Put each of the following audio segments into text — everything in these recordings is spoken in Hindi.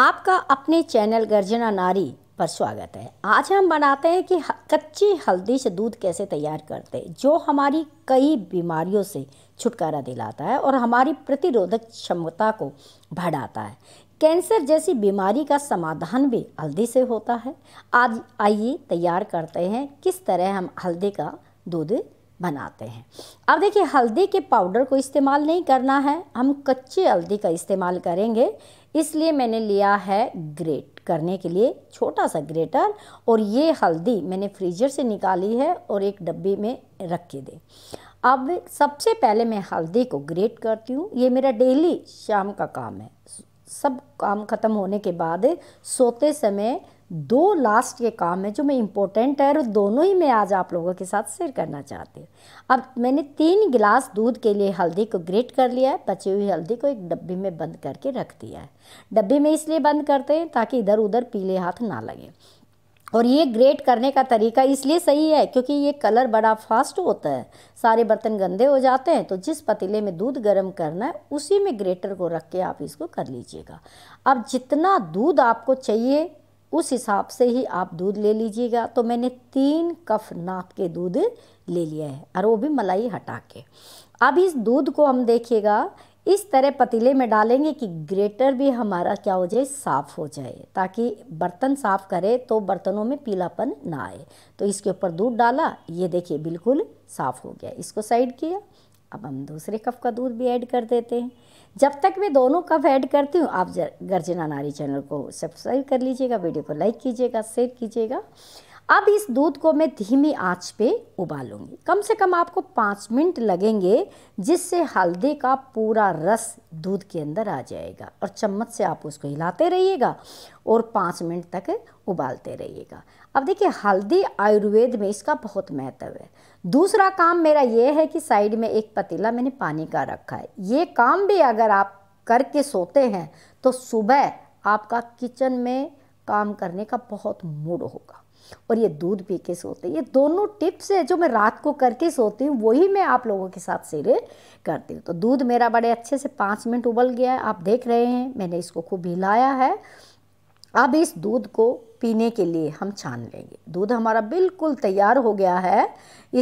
आपका अपने चैनल गर्जना नारी पर स्वागत है आज हम बनाते हैं कि कच्ची हल्दी से दूध कैसे तैयार करते हैं जो हमारी कई बीमारियों से छुटकारा दिलाता है और हमारी प्रतिरोधक क्षमता को बढ़ाता है कैंसर जैसी बीमारी का समाधान भी हल्दी से होता है आज आइए तैयार करते हैं किस तरह हम हल्दी का दूध बनाते हैं अब देखिए हल्दी के पाउडर को इस्तेमाल नहीं करना है हम कच्चे हल्दी का इस्तेमाल करेंगे इसलिए मैंने लिया है ग्रेट करने के लिए छोटा सा ग्रेटर और ये हल्दी मैंने फ्रीजर से निकाली है और एक डब्बे में रख के दे अब सबसे पहले मैं हल्दी को ग्रेट करती हूँ ये मेरा डेली शाम का काम है सब काम ख़त्म होने के बाद सोते समय दो लास्ट के काम है जो मैं इम्पोर्टेंट है और दोनों ही मैं आज आप लोगों के साथ शेयर करना चाहती हूँ अब मैंने तीन गिलास दूध के लिए हल्दी को ग्रेट कर लिया है बची हुई हल्दी को एक डब्बी में बंद करके रख दिया है डब्बी में इसलिए बंद करते हैं ताकि इधर उधर पीले हाथ ना लगे और ये ग्रेट करने का तरीका इसलिए सही है क्योंकि ये कलर बड़ा फास्ट होता है सारे बर्तन गंदे हो जाते हैं तो जिस पतीले में दूध गर्म करना है उसी में ग्रेटर को रख के आप इसको कर लीजिएगा अब जितना दूध आपको चाहिए उस हिसाब से ही आप दूध ले लीजिएगा तो मैंने तीन कफ नाप के दूध ले लिया है और वो भी मलाई हटा के अब इस दूध को हम देखिएगा इस तरह पतीले में डालेंगे कि ग्रेटर भी हमारा क्या हो जाए साफ़ हो जाए ताकि बर्तन साफ़ करे तो बर्तनों में पीलापन ना आए तो इसके ऊपर दूध डाला ये देखिए बिल्कुल साफ़ हो गया इसको साइड किया अब हम दूसरे कप का दूध भी ऐड कर देते हैं जब तक मैं दोनों कप ऐड करती हूँ आप गर्जना नारी चैनल को सब्सक्राइब कर लीजिएगा वीडियो को लाइक कीजिएगा शेयर कीजिएगा अब इस दूध को मैं धीमी आंच पे उबालूंगी कम से कम आपको पाँच मिनट लगेंगे जिससे हल्दी का पूरा रस दूध के अंदर आ जाएगा और चम्मच से आप उसको हिलाते रहिएगा और पाँच मिनट तक उबालते रहिएगा अब देखिए हल्दी आयुर्वेद में इसका बहुत महत्व है दूसरा काम मेरा ये है कि साइड में एक पतीला मैंने पानी का रखा है ये काम भी अगर आप करके सोते हैं तो सुबह आपका किचन में काम करने का बहुत मूड होगा और ये दूध पी के सोते ये दोनों टिप्स है जो मैं रात को करके सोती हूँ वही मैं आप लोगों के साथ शेयर करती हूँ तो दूध मेरा बड़े अच्छे से पाँच मिनट उबल गया है आप देख रहे हैं मैंने इसको खूब हिलाया है अब इस दूध को पीने के लिए हम छान लेंगे दूध हमारा बिल्कुल तैयार हो गया है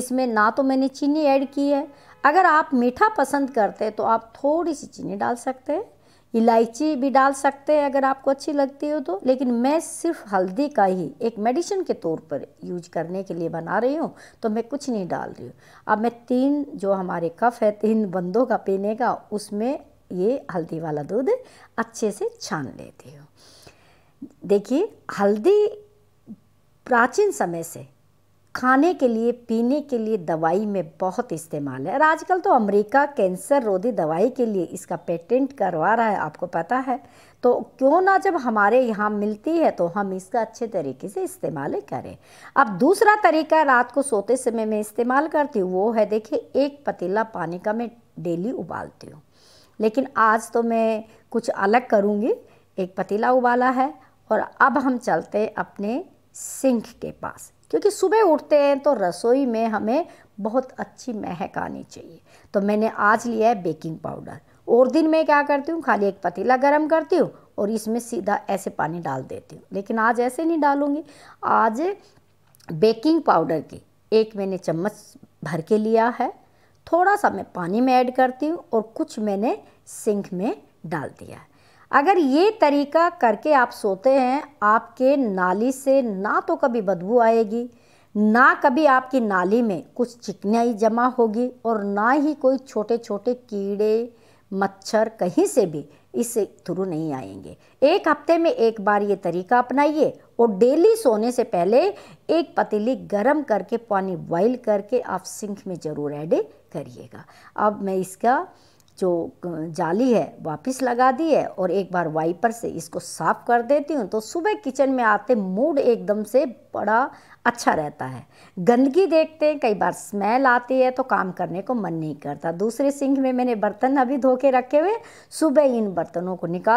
इसमें ना तो मैंने चीनी ऐड की है अगर आप मीठा पसंद करते हैं तो आप थोड़ी सी चीनी डाल सकते हैं इलायची भी डाल सकते हैं अगर आपको अच्छी लगती हो तो लेकिन मैं सिर्फ हल्दी का ही एक मेडिसिन के तौर पर यूज करने के लिए बना रही हूँ तो मैं कुछ नहीं डाल रही हूँ अब मैं तीन जो हमारे कफ है तीन बंदों का पीने का उसमें ये हल्दी वाला दूध अच्छे से छान लेती हूँ देखिए हल्दी प्राचीन समय से खाने के लिए पीने के लिए दवाई में बहुत इस्तेमाल है और आजकल तो अमेरिका कैंसर रोधी दवाई के लिए इसका पेटेंट करवा रहा है आपको पता है तो क्यों ना जब हमारे यहाँ मिलती है तो हम इसका अच्छे तरीके से इस्तेमाल करें अब दूसरा तरीका रात को सोते समय मैं इस्तेमाल करती हूँ वो है देखिए एक पतीला पानी का मैं डेली उबालती हूँ लेकिन आज तो मैं कुछ अलग करूँगी एक पतीला उबाला है और अब हम चलते अपने सिंक के पास क्योंकि सुबह उठते हैं तो रसोई में हमें बहुत अच्छी महक आनी चाहिए तो मैंने आज लिया है बेकिंग पाउडर और दिन मैं क्या करती हूँ खाली एक पतीला गर्म करती हूँ और इसमें सीधा ऐसे पानी डाल देती हूँ लेकिन आज ऐसे नहीं डालूँगी आज बेकिंग पाउडर की एक मैंने चम्मच भर के लिया है थोड़ा सा मैं पानी में ऐड करती हूँ और कुछ मैंने सिंक में डाल दिया है अगर ये तरीका करके आप सोते हैं आपके नाली से ना तो कभी बदबू आएगी ना कभी आपकी नाली में कुछ चिकनाई जमा होगी और ना ही कोई छोटे छोटे कीड़े मच्छर कहीं से भी इससे थ्रू नहीं आएंगे एक हफ्ते में एक बार ये तरीका अपनाइए और डेली सोने से पहले एक पतीली गरम करके पानी बॉइल करके आप सिंक में ज़रूर ऐड करिएगा अब मैं इसका जो जाली है वापस लगा दी है और एक बार वाइपर से इसको साफ़ कर देती हूँ तो सुबह किचन में आते मूड एकदम से बड़ा अच्छा रहता है गंदगी देखते हैं कई बार स्मेल आती है तो काम करने को मन नहीं करता दूसरे सिंक में मैंने बर्तन अभी धो के रखे हुए सुबह इन बर्तनों को निकाल